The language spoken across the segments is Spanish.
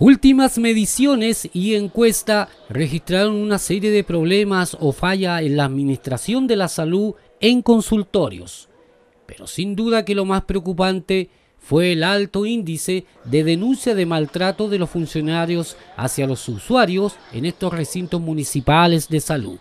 Últimas mediciones y encuesta registraron una serie de problemas o fallas en la administración de la salud en consultorios. Pero sin duda que lo más preocupante fue el alto índice de denuncia de maltrato de los funcionarios hacia los usuarios en estos recintos municipales de salud.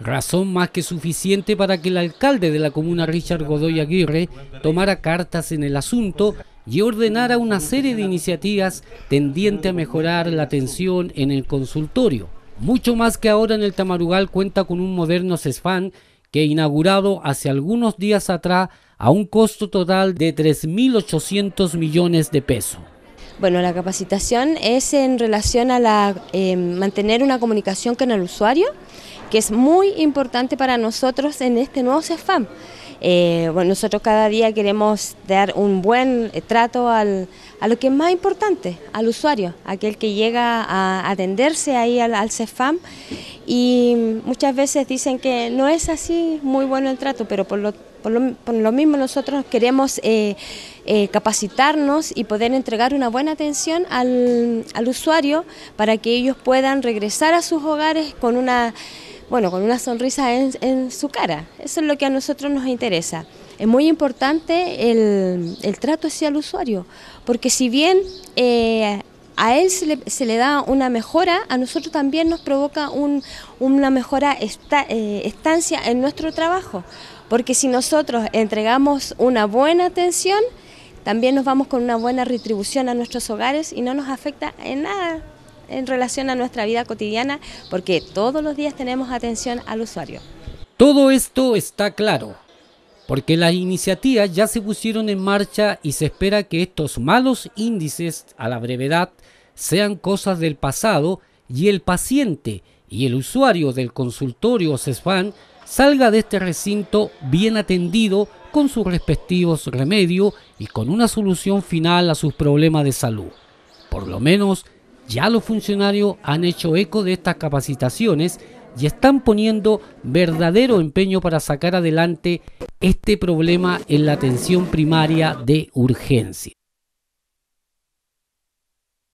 Razón más que suficiente para que el alcalde de la comuna Richard Godoy Aguirre tomara cartas en el asunto y ordenara una serie de iniciativas tendiente a mejorar la atención en el consultorio. Mucho más que ahora en el Tamarugal cuenta con un moderno CESFAM que inaugurado hace algunos días atrás a un costo total de 3.800 millones de pesos. Bueno, la capacitación es en relación a la, eh, mantener una comunicación con el usuario, que es muy importante para nosotros en este nuevo CESFAM. Eh, bueno, nosotros cada día queremos dar un buen eh, trato al, a lo que es más importante, al usuario, aquel que llega a atenderse ahí al, CEFAM y muchas veces dicen que no es así muy bueno el trato, pero por lo, por lo, mismo nosotros queremos eh, capacitarnos y poder entregar una buena atención al, al usuario para que ellos puedan regresar a sus hogares con una bueno, con una sonrisa en, su cara. Eso es lo que a nosotros nos interesa. Es muy importante el, trato hacia el usuario, porque si bien eh, a él se le, da una mejora, a nosotros también nos provoca una mejora esta, eh, estancia en nuestro trabajo, porque si nosotros entregamos una buena atención, también nos vamos con una buena retribución a nuestros hogares y no nos afecta en nada en relación a nuestra vida cotidiana porque todos los días tenemos atención al usuario. Todo esto está claro, porque las iniciativas ya se pusieron en marcha y se espera que estos malos índices a la brevedad sean cosas del pasado y el paciente y el usuario del consultorio CESFAN salga de este recinto bien atendido con sus respectivos remedios y con una solución final a sus problemas de salud. Por lo menos ya los funcionarios han hecho eco de estas capacitaciones y están poniendo verdadero empeño para sacar adelante este problema en la atención primaria de urgencia.